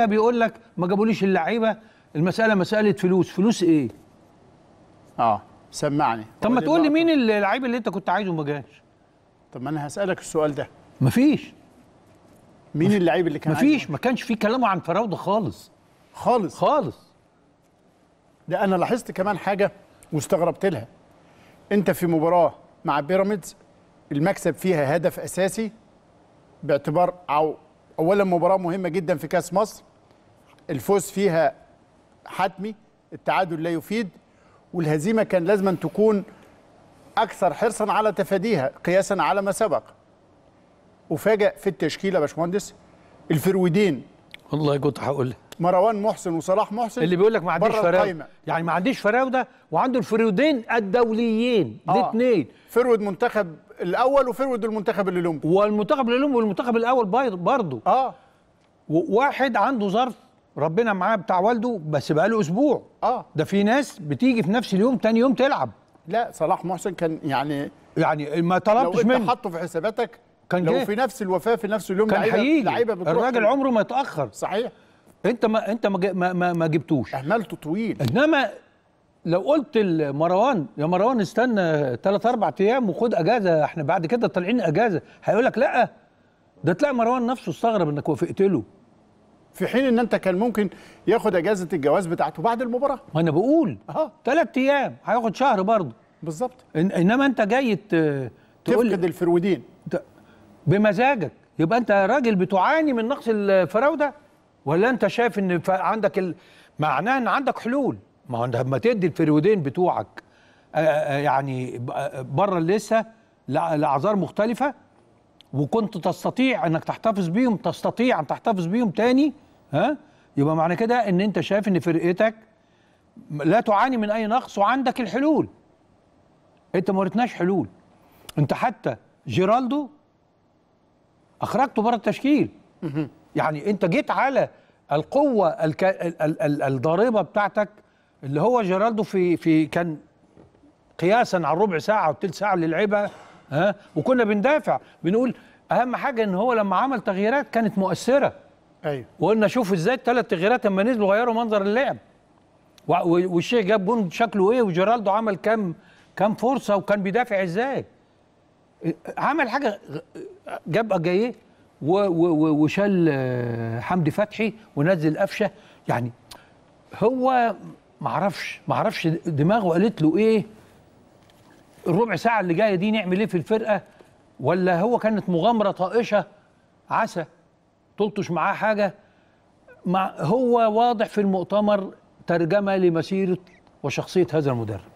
بيقول لك ما جابوليش اللعيبه المساله مساله فلوس فلوس ايه اه سمعني طب ما تقول لي مين اللعيب اللي انت كنت عايزه وما جاش طب ما انا هسالك السؤال ده مفيش مين اللعيب اللي كان مفيش ما كانش في كلامه عن فراوده خالص خالص خالص ده انا لاحظت كمان حاجه واستغربت لها انت في مباراه مع بيراميدز المكسب فيها هدف اساسي باعتبار او اولا مباراه مهمه جدا في كاس مصر الفوز فيها حتمي التعادل لا يفيد والهزيمه كان لازم تكون اكثر حرصا على تفاديها قياسا على ما سبق وفاجأ في التشكيله يا باشمهندس الفرويدين والله كنت هقولها مروان محسن وصلاح محسن اللي بيقول لك ما عنديش فراوده يعني ما عنديش فراوده وعنده الفرودين الدوليين آه. الاثنين فرود منتخب الاول وفرود المنتخب الاولمبي والمنتخب الاولمبي والمنتخب الاول برضه اه وواحد عنده ظرف ربنا معاه بتاع والده بس بقى له اسبوع اه ده في ناس بتيجي في نفس اليوم تاني يوم تلعب لا صلاح محسن كان يعني يعني ما طلبتش منه لو انت في حساباتك كان لو في نفس الوفاه في نفس اليوم كان لعيبه لعيبه الراجل عمره ما يتاخر صحيح انت ما انت ما ما, ما جبتوش اهملته طويل انما لو قلت لمروان يا مروان استنى ثلاث اربع ايام وخد اجازه احنا بعد كده طالعين اجازه هيقول لك لا ده تلاقي مروان نفسه استغرب انك وافقت له في حين ان انت كان ممكن ياخد اجازه الجواز بتاعته بعد المباراه ما انا بقول اه ثلاث ايام هياخد شهر برضه بالظبط إن انما انت جاي تقول تفقد الفرودين بمزاجك يبقى انت راجل بتعاني من نقص الفراوده ولا انت شايف ان عندك ال... معناه ان عندك حلول ما هو لما تدي الفريودين بتوعك آه، آه، آه، يعني بره لسه لاعذار مختلفه وكنت تستطيع انك تحتفظ بيهم تستطيع ان تحتفظ بيهم تاني ها يبقى معنى كده ان انت شايف ان فرقتك لا تعاني من اي نقص وعندك الحلول انت ما وريتناش حلول انت حتى جيرالدو اخرجته بره التشكيل يعني انت جيت على القوه الك... ال... ال... الضاربه بتاعتك اللي هو جيرالدو في في كان قياسا على الربع ساعه والثلث ساعه اللي لعبها ها وكنا بندافع بنقول اهم حاجه ان هو لما عمل تغييرات كانت مؤثره ايوه وقلنا شوف ازاي الثلاث تغييرات لما نزلوا غيروا منظر اللعب والشيخ جاب جون شكله ايه وجيرالدو عمل كام كام فرصه وكان بيدافع ازاي عمل حاجه جاب جايه وشال آه، حمدي فتحي ونزل قفشه يعني هو معرفش معرفش دماغه قالت له ايه الربع ساعه اللي جايه دي نعمل ايه في الفرقه ولا هو كانت مغامره طائشه عسى تلطش معاه حاجه مع هو واضح في المؤتمر ترجمه لمسيره وشخصيه هذا المدرب